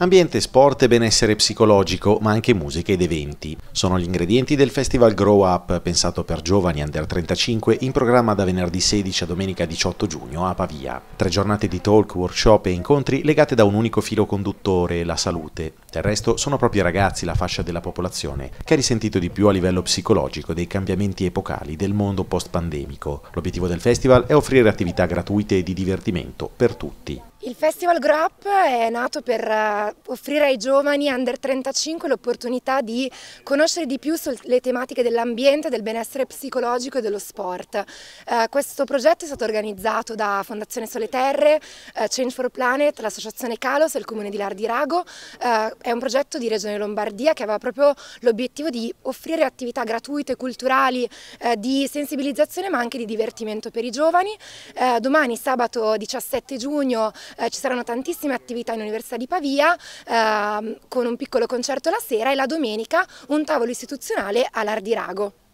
Ambiente, sport e benessere psicologico, ma anche musica ed eventi. Sono gli ingredienti del Festival Grow Up, pensato per giovani under 35, in programma da venerdì 16 a domenica 18 giugno a Pavia. Tre giornate di talk, workshop e incontri legate da un unico filo conduttore, la salute. Del resto sono proprio i ragazzi la fascia della popolazione che ha risentito di più a livello psicologico dei cambiamenti epocali del mondo post-pandemico. L'obiettivo del festival è offrire attività gratuite e di divertimento per tutti. Il Festival Grow Up è nato per eh, offrire ai giovani under 35 l'opportunità di conoscere di più sulle tematiche dell'ambiente, del benessere psicologico e dello sport. Eh, questo progetto è stato organizzato da Fondazione Sole Terre, eh, Change for Planet, l'associazione Calos e il comune di Lardirago. Eh, è un progetto di Regione Lombardia che aveva proprio l'obiettivo di offrire attività gratuite, culturali, eh, di sensibilizzazione ma anche di divertimento per i giovani. Eh, domani sabato 17 giugno eh, ci saranno tantissime attività in Università di Pavia eh, con un piccolo concerto la sera e la domenica un tavolo istituzionale all'Ardirago.